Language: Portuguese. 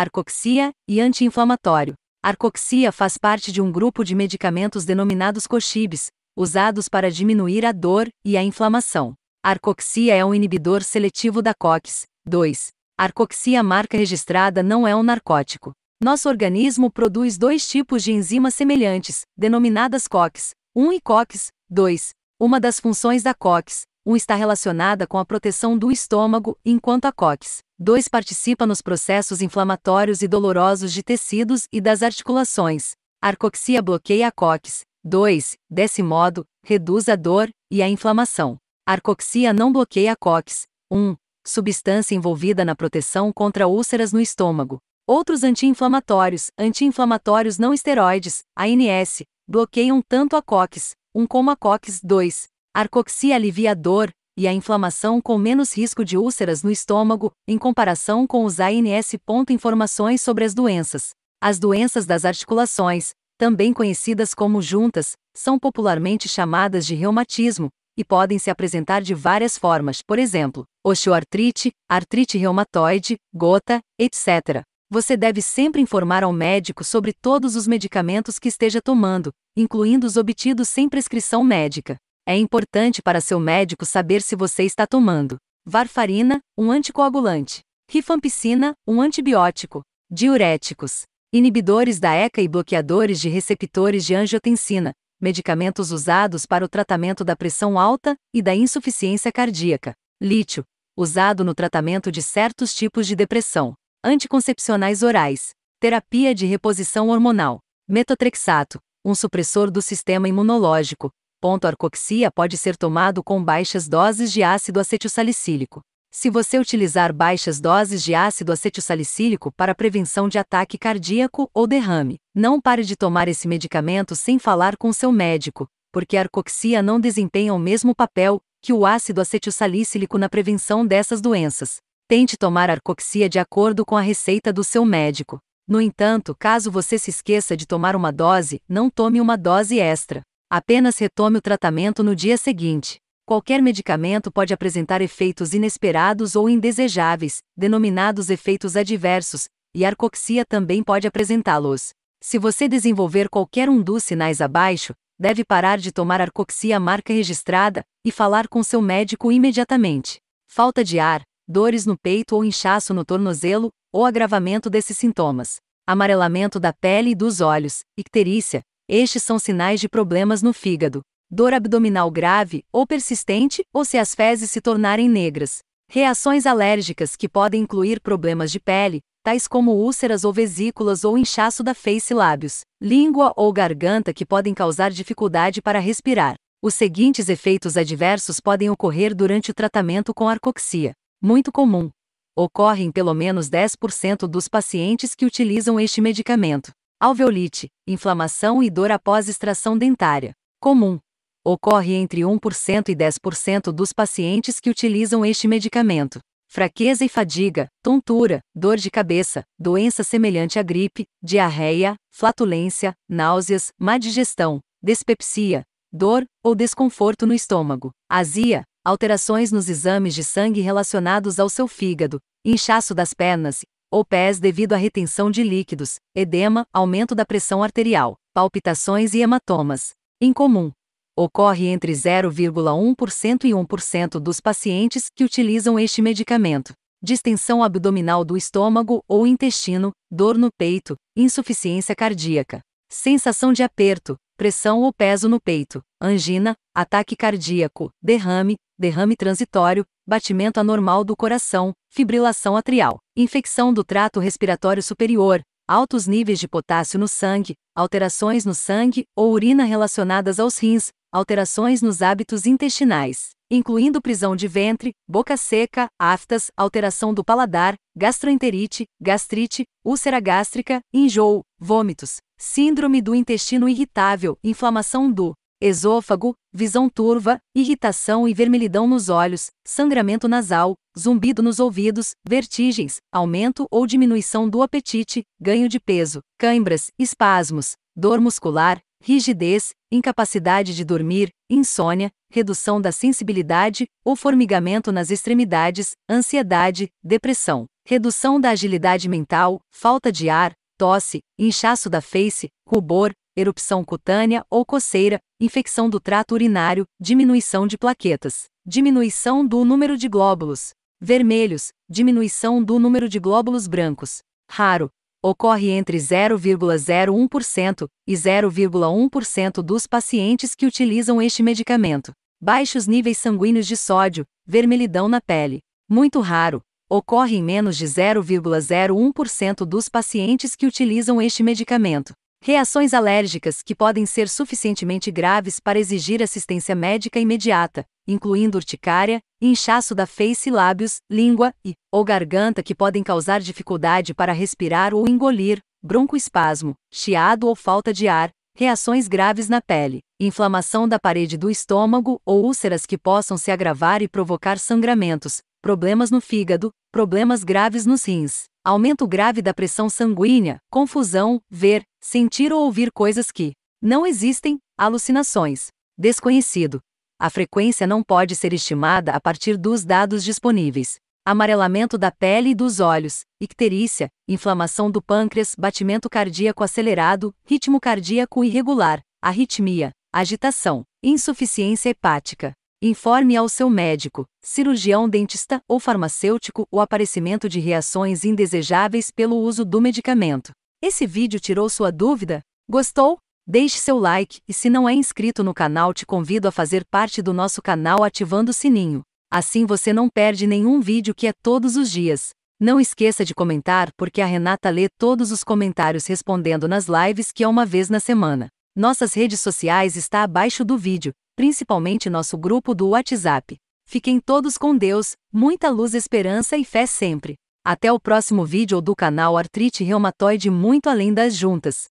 arcoxia e anti-inflamatório. Arcoxia faz parte de um grupo de medicamentos denominados coxibes, usados para diminuir a dor e a inflamação. Arcoxia é um inibidor seletivo da COX. 2. Arcoxia marca registrada não é um narcótico. Nosso organismo produz dois tipos de enzimas semelhantes, denominadas COX, 1 e COX, 2. Uma das funções da COX, 1 está relacionada com a proteção do estômago, enquanto a COX 2 participa nos processos inflamatórios e dolorosos de tecidos e das articulações. A arcoxia bloqueia a COX 2, desse modo, reduz a dor e a inflamação. A arcoxia não bloqueia a COX 1, substância envolvida na proteção contra úlceras no estômago. Outros anti-inflamatórios, anti-inflamatórios não esteroides, ANS, bloqueiam tanto a COX-1 como a COX-2. Arcoxia alivia a dor e a inflamação com menos risco de úlceras no estômago, em comparação com os ANS. Informações sobre as doenças. As doenças das articulações, também conhecidas como juntas, são popularmente chamadas de reumatismo e podem se apresentar de várias formas, por exemplo, osteoartrite, artrite reumatoide, gota, etc. Você deve sempre informar ao médico sobre todos os medicamentos que esteja tomando, incluindo os obtidos sem prescrição médica. É importante para seu médico saber se você está tomando varfarina, um anticoagulante, rifampicina, um antibiótico, diuréticos, inibidores da ECA e bloqueadores de receptores de angiotensina, medicamentos usados para o tratamento da pressão alta e da insuficiência cardíaca, lítio, usado no tratamento de certos tipos de depressão, anticoncepcionais orais, terapia de reposição hormonal, metotrexato, um supressor do sistema imunológico, Ponto Arcoxia pode ser tomado com baixas doses de ácido acetilsalicílico. Se você utilizar baixas doses de ácido acetilsalicílico para prevenção de ataque cardíaco ou derrame, não pare de tomar esse medicamento sem falar com seu médico, porque a arcoxia não desempenha o mesmo papel que o ácido acetilsalicílico na prevenção dessas doenças. Tente tomar arcoxia de acordo com a receita do seu médico. No entanto, caso você se esqueça de tomar uma dose, não tome uma dose extra. Apenas retome o tratamento no dia seguinte. Qualquer medicamento pode apresentar efeitos inesperados ou indesejáveis, denominados efeitos adversos, e a arcoxia também pode apresentá-los. Se você desenvolver qualquer um dos sinais abaixo, deve parar de tomar arcoxia marca registrada e falar com seu médico imediatamente. Falta de ar, dores no peito ou inchaço no tornozelo, ou agravamento desses sintomas. Amarelamento da pele e dos olhos, icterícia, estes são sinais de problemas no fígado. Dor abdominal grave ou persistente, ou se as fezes se tornarem negras. Reações alérgicas que podem incluir problemas de pele, tais como úlceras ou vesículas ou inchaço da face e lábios, língua ou garganta que podem causar dificuldade para respirar. Os seguintes efeitos adversos podem ocorrer durante o tratamento com arcoxia. Muito comum. Ocorre em pelo menos 10% dos pacientes que utilizam este medicamento. Alveolite, inflamação e dor após extração dentária. Comum. Ocorre entre 1% e 10% dos pacientes que utilizam este medicamento. Fraqueza e fadiga, tontura, dor de cabeça, doença semelhante à gripe, diarreia, flatulência, náuseas, má digestão, despepsia, dor ou desconforto no estômago, azia, alterações nos exames de sangue relacionados ao seu fígado, inchaço das pernas, ou pés devido à retenção de líquidos, edema, aumento da pressão arterial, palpitações e hematomas. Incomum. Ocorre entre 0,1% e 1% dos pacientes que utilizam este medicamento. Distensão abdominal do estômago ou intestino, dor no peito, insuficiência cardíaca. Sensação de aperto, pressão ou peso no peito, angina, ataque cardíaco, derrame, derrame transitório, batimento anormal do coração, fibrilação atrial, infecção do trato respiratório superior, altos níveis de potássio no sangue, alterações no sangue ou urina relacionadas aos rins, alterações nos hábitos intestinais incluindo prisão de ventre, boca seca, aftas, alteração do paladar, gastroenterite, gastrite, úlcera gástrica, enjoo, vômitos, síndrome do intestino irritável, inflamação do esôfago, visão turva, irritação e vermelhidão nos olhos, sangramento nasal, zumbido nos ouvidos, vertigens, aumento ou diminuição do apetite, ganho de peso, cãibras, espasmos, dor muscular, rigidez, incapacidade de dormir, insônia, redução da sensibilidade ou formigamento nas extremidades, ansiedade, depressão, redução da agilidade mental, falta de ar, tosse, inchaço da face, rubor, erupção cutânea ou coceira, infecção do trato urinário, diminuição de plaquetas, diminuição do número de glóbulos vermelhos, diminuição do número de glóbulos brancos, raro, ocorre entre 0,01% e 0,1% dos pacientes que utilizam este medicamento. Baixos níveis sanguíneos de sódio, vermelhidão na pele. Muito raro, ocorre em menos de 0,01% dos pacientes que utilizam este medicamento. Reações alérgicas que podem ser suficientemente graves para exigir assistência médica imediata, incluindo urticária, inchaço da face lábios, língua e ou garganta que podem causar dificuldade para respirar ou engolir, broncoespasmo, chiado ou falta de ar, reações graves na pele, inflamação da parede do estômago ou úlceras que possam se agravar e provocar sangramentos, problemas no fígado, problemas graves nos rins, aumento grave da pressão sanguínea, confusão, ver, sentir ou ouvir coisas que não existem, alucinações, desconhecido. A frequência não pode ser estimada a partir dos dados disponíveis. Amarelamento da pele e dos olhos, icterícia, inflamação do pâncreas, batimento cardíaco acelerado, ritmo cardíaco irregular, arritmia, agitação, insuficiência hepática. Informe ao seu médico, cirurgião dentista ou farmacêutico o aparecimento de reações indesejáveis pelo uso do medicamento. Esse vídeo tirou sua dúvida? Gostou? Deixe seu like e se não é inscrito no canal, te convido a fazer parte do nosso canal ativando o sininho. Assim você não perde nenhum vídeo que é todos os dias. Não esqueça de comentar, porque a Renata lê todos os comentários respondendo nas lives que é uma vez na semana. Nossas redes sociais está abaixo do vídeo principalmente nosso grupo do WhatsApp. Fiquem todos com Deus, muita luz, esperança e fé sempre. Até o próximo vídeo do canal Artrite Reumatoide Muito Além das Juntas.